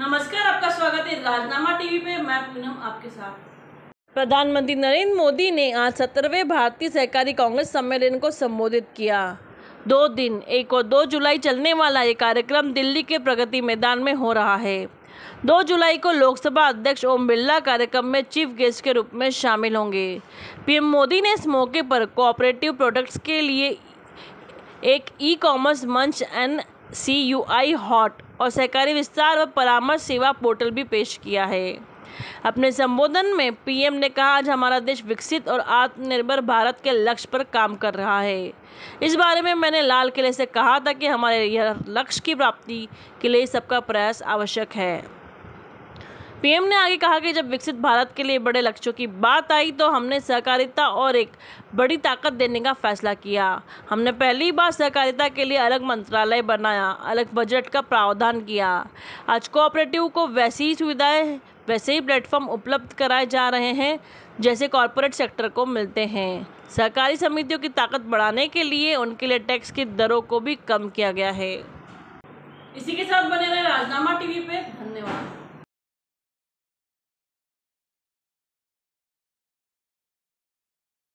नमस्कार आपका स्वागत है राजनामा टीवी पे मैं पूनम आपके साथ प्रधानमंत्री नरेंद्र मोदी ने आज सत्रहवें भारतीय सहकारी कांग्रेस सम्मेलन को संबोधित किया दो दिन एक और दो जुलाई चलने वाला ये कार्यक्रम दिल्ली के प्रगति मैदान में हो रहा है दो जुलाई को लोकसभा अध्यक्ष ओम बिरला कार्यक्रम में चीफ गेस्ट के रूप में शामिल होंगे पीएम मोदी ने इस मौके पर कोऑपरेटिव प्रोडक्ट्स के लिए एक ई कॉमर्स मंच एंड सी यू आई हॉट और सहकारी विस्तार व परामर्श सेवा पोर्टल भी पेश किया है अपने संबोधन में पीएम ने कहा आज हमारा देश विकसित और आत्मनिर्भर भारत के लक्ष्य पर काम कर रहा है इस बारे में मैंने लाल किले से कहा था कि हमारे यह लक्ष्य की प्राप्ति के लिए सबका प्रयास आवश्यक है पीएम ने आगे कहा कि जब विकसित भारत के लिए बड़े लक्ष्यों की बात आई तो हमने सहकारिता और एक बड़ी ताकत देने का फैसला किया हमने पहली बार सहकारिता के लिए अलग मंत्रालय बनाया अलग बजट का प्रावधान किया आज कोऑपरेटिव को वैसी ही सुविधाएँ वैसे ही प्लेटफॉर्म उपलब्ध कराए जा रहे हैं जैसे कॉरपोरेट सेक्टर को मिलते हैं सहकारी समितियों की ताकत बढ़ाने के लिए उनके लिए टैक्स की दरों को भी कम किया गया है इसी के साथ बने रहे राजनामा टीवी पे धन्यवाद